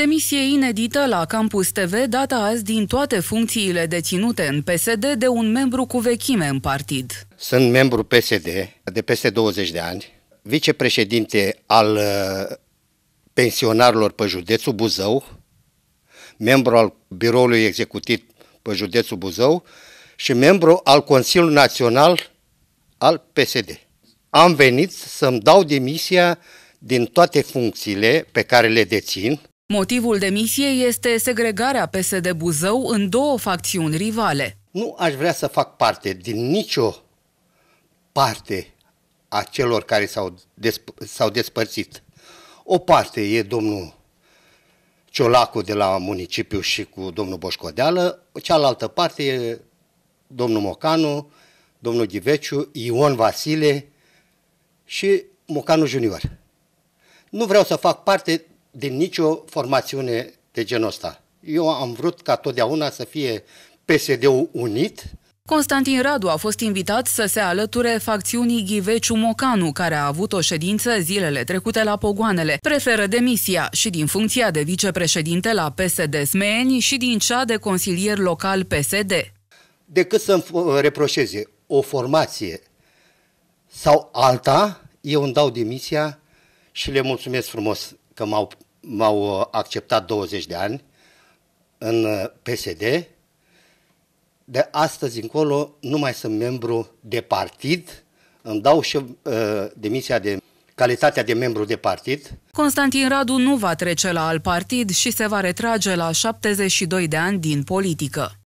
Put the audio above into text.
Demisie inedită la Campus TV, data azi din toate funcțiile deținute în PSD de un membru cu vechime în partid. Sunt membru PSD de peste 20 de ani, vicepreședinte al uh, pensionarilor pe județul Buzău, membru al biroului executiv pe județul Buzău și membru al Consiliului Național al PSD. Am venit să-mi dau demisia din toate funcțiile pe care le dețin, Motivul demisiei este segregarea PSD Buzău în două facțiuni rivale. Nu aș vrea să fac parte din nicio parte a celor care s-au, desp- s-au despărțit. O parte e domnul Ciolacu de la municipiu și cu domnul Boșcodeală, cealaltă parte e domnul Mocanu, domnul Ghiveciu, Ion Vasile și Mocanu Junior. Nu vreau să fac parte din nicio formațiune de genul ăsta. Eu am vrut ca totdeauna să fie PSD-ul unit. Constantin Radu a fost invitat să se alăture facțiunii Ghiveciu Mocanu, care a avut o ședință zilele trecute la Pogoanele. Preferă demisia și din funcția de vicepreședinte la PSD Smeeni și din cea de consilier local PSD. Decât să-mi reproșeze o formație sau alta, eu îmi dau demisia și le mulțumesc frumos că m-au, m-au uh, acceptat 20 de ani în uh, PSD, de astăzi încolo nu mai sunt membru de partid, îmi dau și uh, demisia de calitatea de membru de partid. Constantin Radu nu va trece la alt partid și se va retrage la 72 de ani din politică.